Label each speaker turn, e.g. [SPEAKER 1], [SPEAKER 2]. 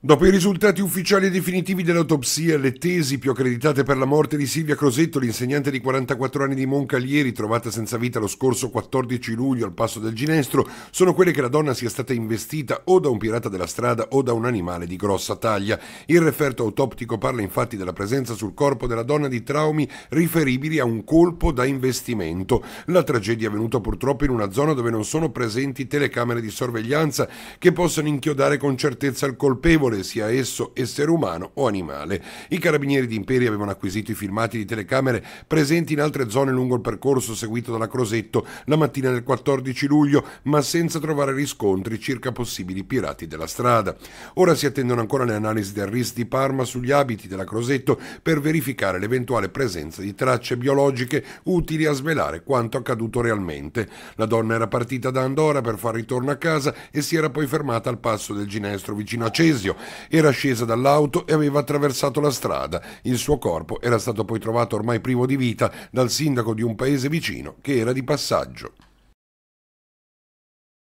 [SPEAKER 1] Dopo i risultati ufficiali e definitivi dell'autopsia, le tesi più accreditate per la morte di Silvia Crosetto, l'insegnante di 44 anni di Moncalieri, trovata senza vita lo scorso 14 luglio al passo del Ginestro, sono quelle che la donna sia stata investita o da un pirata della strada o da un animale di grossa taglia. Il referto autoptico parla infatti della presenza sul corpo della donna di traumi riferibili a un colpo da investimento. La tragedia è avvenuta purtroppo in una zona dove non sono presenti telecamere di sorveglianza che possano inchiodare con certezza il colpevole colpevole, sia esso essere umano o animale. I carabinieri di Imperi avevano acquisito i filmati di telecamere presenti in altre zone lungo il percorso seguito dalla Crosetto la mattina del 14 luglio, ma senza trovare riscontri circa possibili pirati della strada. Ora si attendono ancora le analisi del RIS di Parma sugli abiti della Crosetto per verificare l'eventuale presenza di tracce biologiche utili a svelare quanto accaduto realmente. La donna era partita da Andorra per far ritorno a casa e si era poi fermata al passo del Ginestro vicino a Cesio, era scesa dall'auto e aveva attraversato la strada. Il suo corpo era stato poi trovato ormai privo di vita dal sindaco di un paese vicino che era di passaggio.